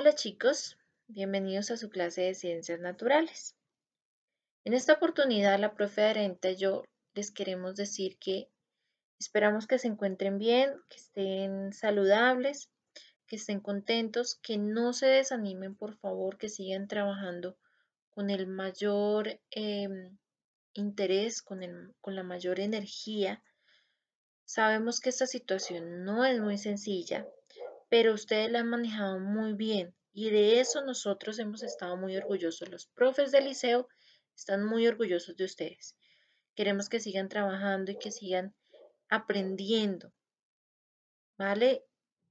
Hola chicos, bienvenidos a su clase de Ciencias Naturales. En esta oportunidad la profe Arenta y yo les queremos decir que esperamos que se encuentren bien, que estén saludables, que estén contentos, que no se desanimen por favor, que sigan trabajando con el mayor em, interés, con la mayor energía. Sabemos que esta situación no es muy sencilla, pero ustedes la han manejado muy bien y de eso nosotros hemos estado muy orgullosos. Los profes del liceo están muy orgullosos de ustedes. Queremos que sigan trabajando y que sigan aprendiendo. ¿Vale?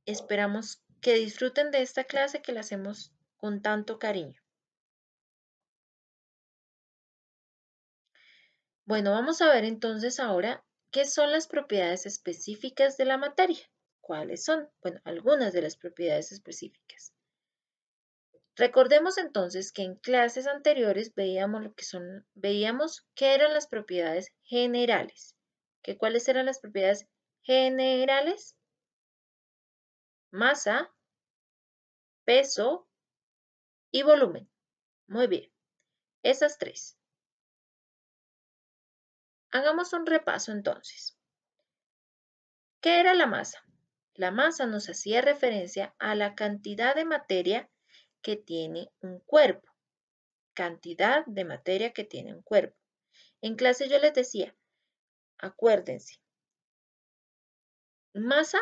Esperamos que disfruten de esta clase que la hacemos con tanto cariño. Bueno, vamos a ver entonces ahora qué son las propiedades específicas de la materia. ¿Cuáles son? Bueno, algunas de las propiedades específicas. Recordemos entonces que en clases anteriores veíamos lo que son, veíamos qué eran las propiedades generales. ¿Qué, ¿Cuáles eran las propiedades generales? Masa, peso y volumen. Muy bien, esas tres. Hagamos un repaso entonces. ¿Qué era la masa? La masa nos hacía referencia a la cantidad de materia que tiene un cuerpo. Cantidad de materia que tiene un cuerpo. En clase yo les decía, acuérdense, masa,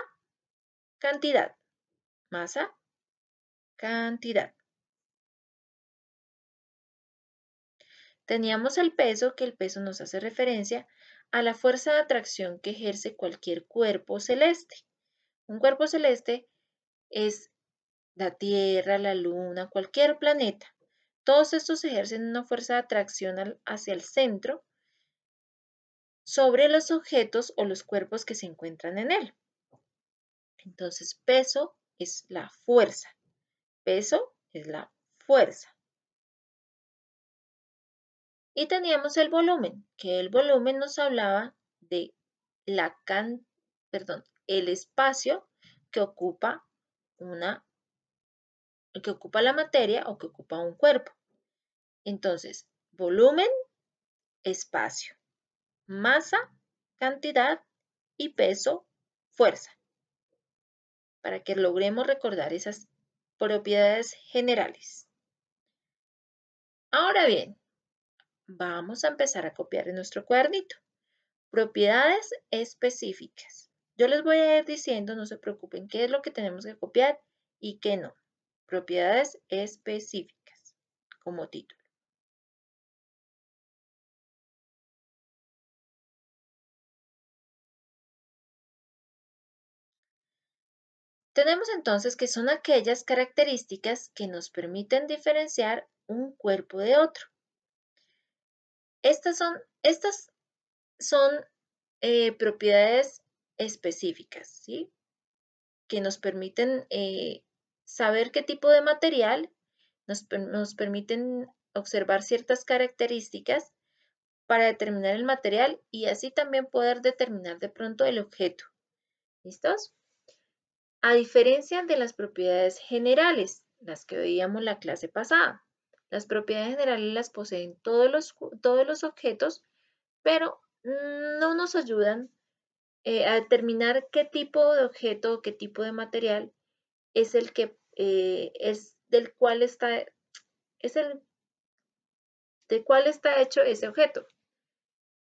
cantidad, masa, cantidad. Teníamos el peso, que el peso nos hace referencia a la fuerza de atracción que ejerce cualquier cuerpo celeste. Un cuerpo celeste es la Tierra, la Luna, cualquier planeta. Todos estos ejercen una fuerza de atracción hacia el centro sobre los objetos o los cuerpos que se encuentran en él. Entonces, peso es la fuerza. Peso es la fuerza. Y teníamos el volumen, que el volumen nos hablaba de la can, perdón, el espacio que ocupa una que ocupa la materia o que ocupa un cuerpo. Entonces, volumen, espacio, masa, cantidad y peso, fuerza. Para que logremos recordar esas propiedades generales. Ahora bien, vamos a empezar a copiar en nuestro cuadernito. Propiedades específicas. Yo les voy a ir diciendo, no se preocupen, qué es lo que tenemos que copiar y qué no. Propiedades específicas como título. Tenemos entonces que son aquellas características que nos permiten diferenciar un cuerpo de otro. Estas son, estas son eh, propiedades específicas, ¿sí? Que nos permiten eh, saber qué tipo de material, nos, permiten observar ciertas características para determinar el material y así también poder determinar de pronto el objeto. ¿Listos? A diferencia de las propiedades generales, las que veíamos la clase pasada. Las propiedades generales las poseen todos los, todos los objetos, pero no nos ayudan eh, a determinar qué tipo de objeto o qué tipo de material es el que eh, es del cual está es el de cuál está hecho ese objeto.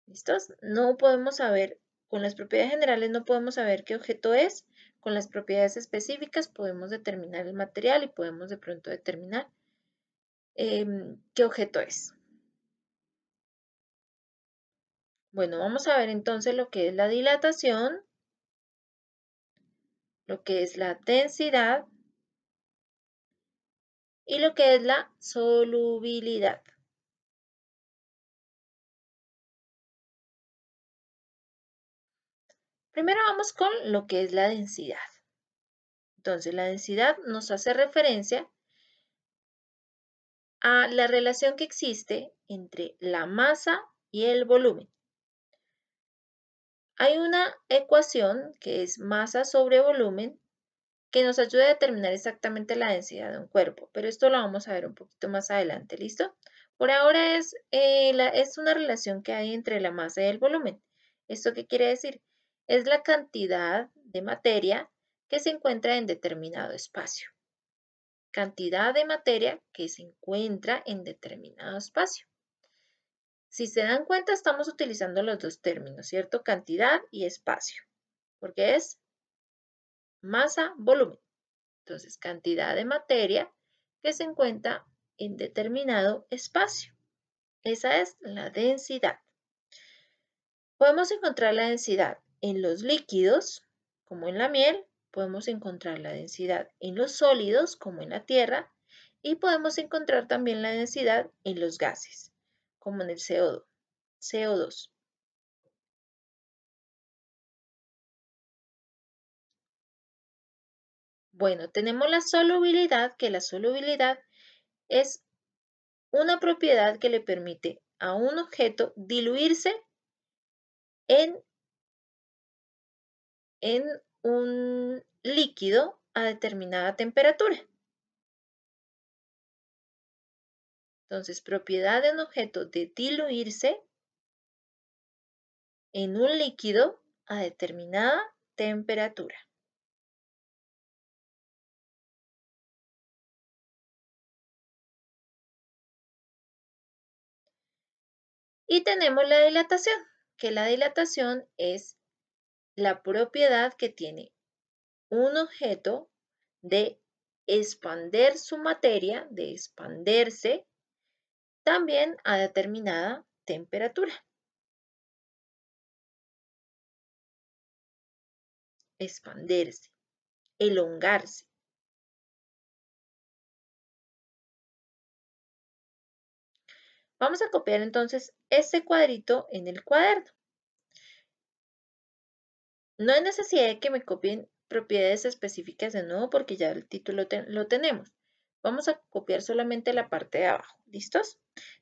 ¿Listos? No podemos saber con las propiedades generales no podemos saber qué objeto es, con las propiedades específicas podemos determinar el material y podemos de pronto determinar em, qué objeto es. Bueno, vamos a ver entonces lo que es la dilatación, lo que es la densidad y lo que es la solubilidad. Primero vamos con lo que es la densidad. Entonces, la densidad nos hace referencia a la relación que existe entre la masa y el volumen. Hay una ecuación que es masa sobre volumen que nos ayuda a determinar exactamente la densidad de un cuerpo, pero esto lo vamos a ver un poquito más adelante, ¿listo? Por ahora es, eh, es una relación que hay entre la masa y el volumen. ¿Esto qué quiere decir? Es la cantidad de materia que se encuentra en determinado espacio. Cantidad de materia que se encuentra en determinado espacio. Si se dan cuenta, estamos utilizando los dos términos, ¿cierto? Cantidad y espacio, porque es masa, volumen. Entonces, cantidad de materia que se encuentra en determinado espacio. Esa es la densidad. Podemos encontrar la densidad en los líquidos, como en la miel, podemos encontrar la densidad en los sólidos, como en la tierra, y podemos encontrar también la densidad en los gases como en el CO2. CO2. Bueno, tenemos la solubilidad, que la solubilidad es una propiedad que le permite a un objeto diluirse en, en un líquido a determinada temperatura. Entonces, propiedad de un objeto de diluirse en un líquido a determinada temperatura. Y tenemos la dilatación, que la dilatación es la propiedad que tiene un objeto de expander su materia, de expanderse también a determinada temperatura. Expanderse, elongarse. Vamos a copiar entonces ese cuadrito en el cuaderno. No hay necesidad de que me copien propiedades específicas de nuevo porque ya el título lo tenemos. Vamos a copiar solamente la parte de abajo. ¿Listos?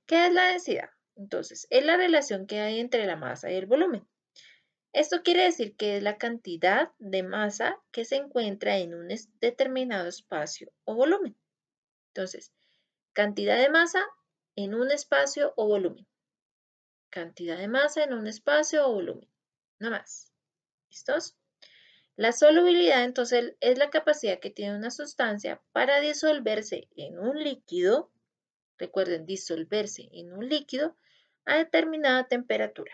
¿Qué es la densidad? Entonces, es la relación que hay entre la masa y el volumen. Esto quiere decir que es la cantidad de masa que se encuentra en un determinado espacio o volumen. Entonces, cantidad de masa en un espacio o volumen. Cantidad de masa en un espacio o volumen. Nada más. ¿Listos? La solubilidad entonces es la capacidad que tiene una sustancia para disolverse en un líquido, recuerden, disolverse en un líquido a determinada temperatura.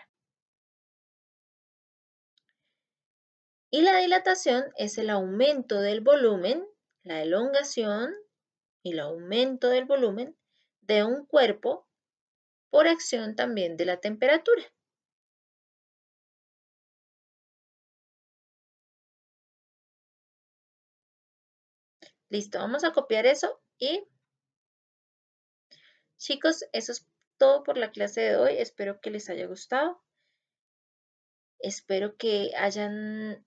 Y la dilatación es el aumento del volumen, la elongación y el aumento del volumen de un cuerpo por acción también de la temperatura. Listo, vamos a copiar eso y chicos, eso es todo por la clase de hoy. Espero que les haya gustado. Espero que hayan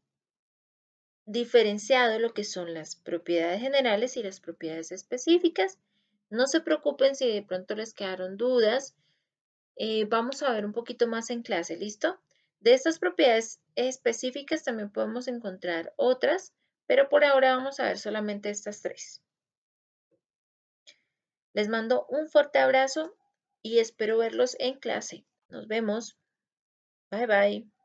diferenciado lo que son las propiedades generales y las propiedades específicas. No se preocupen si de pronto les quedaron dudas. Eh, vamos a ver un poquito más en clase, ¿listo? De estas propiedades específicas también podemos encontrar otras pero por ahora vamos a ver solamente estas tres. Les mando un fuerte abrazo y espero verlos en clase. Nos vemos. Bye bye.